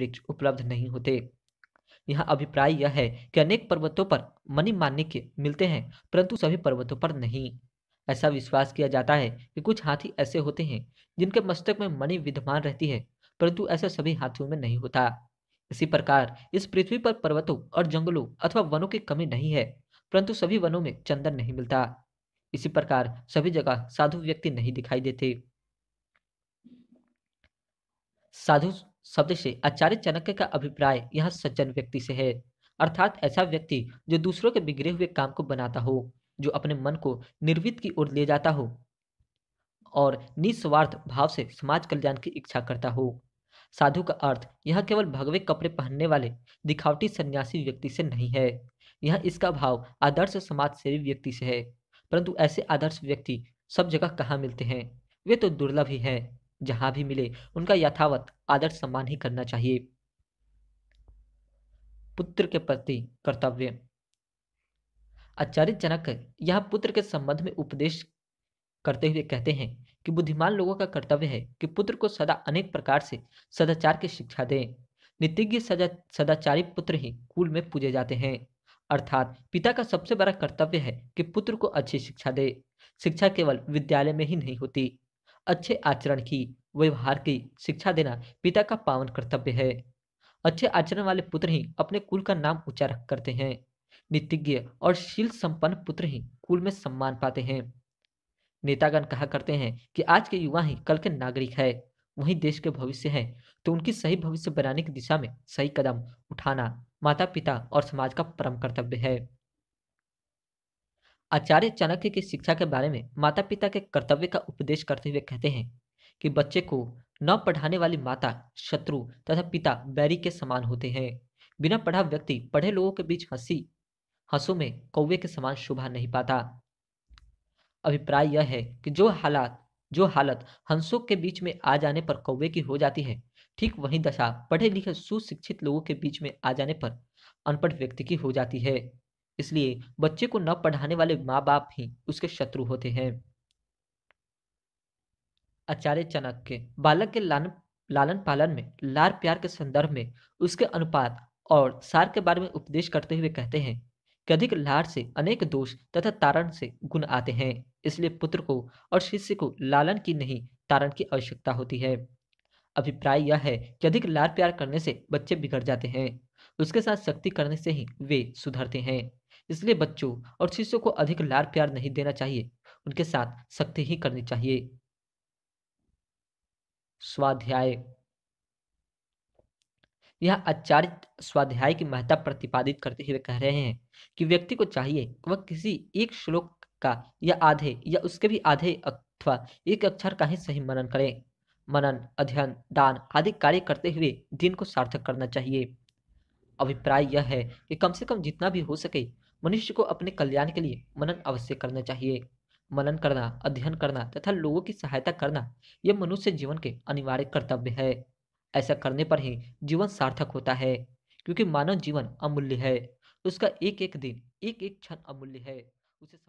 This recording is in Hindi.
वृक्ष उपलब्ध नहीं होते यहाँ अभिप्राय यह है कि अनेक पर्वतों पर मनी मानने के मिलते हैं परंतु सभी पर्वतों पर नहीं ऐसा विश्वास किया जाता है कि कुछ हाथी ऐसे होते हैं जिनके मस्तक में मणि विद्यमान रहती है परंतु ऐसा सभी हाथियों में नहीं होता इसी प्रकार इस पृथ्वी पर पर्वतों और जंगलों अथवा वनों की कमी नहीं है परंतु सभी वनों में चंदन नहीं मिलता इसी प्रकार सभी जगह साधु व्यक्ति नहीं दिखाई देते साधु शब्द से आचार्य चाणक्य का अभिप्राय यह सज्जन व्यक्ति से है अर्थात ऐसा व्यक्ति जो दूसरों के बिगड़े हुए काम को बनाता हो जो अपने मन को निर्वित की ओर ले जाता हो और निस्वार्थ भाव से समाज कल्याण की इच्छा करता हो साधु का अर्थ यह केवल भगवे कपड़े पहनने वाले दिखावटी सन्यासी व्यक्ति से नहीं है यह इसका भाव आदर्श समाज सेवी व्यक्ति से है परंतु ऐसे आदर्श व्यक्ति सब जगह कहाँ मिलते हैं वे तो दुर्लभ ही हैं जहां भी मिले उनका यथावत आदर सम्मान ही करना चाहिए पुत्र के प्रति कर्तव्य आचार्य जनक यह पुत्र के संबंध में उपदेश करते हुए कहते हैं कि बुद्धिमान लोगों का कर्तव्य है कि पुत्र को सदा अनेक प्रकार से सदाचार की शिक्षा दें नितिज्ञ सदा सदाचारी पुत्र ही कुल में पूजे जाते हैं अर्थात पिता का सबसे बड़ा कर्तव्य है कि पुत्र को अच्छी शिक्षा दे शिक्षा केवल विद्यालय में ही नहीं होती अच्छे आचरण की व्यवहार की शिक्षा देना पिता का पावन कर्तव्य है अच्छे आचरण वाले पुत्र ही अपने कुल का नाम ऊंचा करते हैं नीतिज्ञ और शील संपन्न पुत्र ही कुल में सम्मान पाते हैं नेतागण कहा करते हैं कि आज के युवा ही कल के नागरिक है वही देश के भविष्य है तो उनकी सही भविष्य बनाने की दिशा में सही कदम उठाना माता पिता और समाज का परम कर्तव्य है आचार्य चाणक्य की शिक्षा के बारे में माता पिता के कर्तव्य का उपदेश करते हुए कहते हैं कि बच्चे को न पढ़ाने वाली माता शत्रु तथा पिता बैरी के समान होते हैं बिना पढ़ा व्यक्ति पढ़े लोगों के बीच हंसी हंसों में कौवे के समान शोभा नहीं पाता अभिप्राय यह है कि जो हालात जो हालत हंसों के बीच में आ जाने पर कौवे की हो जाती है ठीक वही दशा पढ़े लिखे सुशिक्षित लोगों के बीच में आ जाने पर अनपढ़ व्यक्ति की हो जाती है इसलिए बच्चे को न पढ़ाने वाले माँ बाप ही उसके शत्रु होते हैं आचार्य चाणक्य के बालक के लालन लालन पालन में लार प्यार के संदर्भ में उसके अनुपात और सार के बारे में उपदेश करते हुए कहते हैं कि अधिक लार से अनेक दोष तथा तारण से गुण आते हैं इसलिए पुत्र को और शिष्य को लालन की नहीं तारण की आवश्यकता होती है अभिप्राय यह है कि अधिक लार प्यार करने से बच्चे बिगड़ जाते हैं उसके साथ शक्ति करने से ही वे सुधरते हैं इसलिए बच्चों और शिष्यों को अधिक लार प्यार नहीं देना चाहिए उनके साथ सख्ती ही करनी चाहिए स्वाध्याय यह आचार्य स्वाध्याय की महत्ता प्रतिपादित करते हुए कह रहे हैं कि व्यक्ति को चाहिए कि वह किसी एक श्लोक का या आधे या उसके भी आधे अथवा एक अक्षर का ही सही मनन करें मनन अध्ययन दान आदि कार्य करते हुए दिन को सार्थक करना चाहिए अभिप्राय यह है कि कम से कम जितना भी हो सके मनुष्य को अपने कल्याण के लिए मनन अवश्य करना चाहिए मनन करना अध्ययन करना तथा लोगों की सहायता करना यह मनुष्य जीवन के अनिवार्य कर्तव्य है ऐसा करने पर ही जीवन सार्थक होता है क्योंकि मानव जीवन अमूल्य है उसका एक एक दिन एक एक क्षण अमूल्य है उसे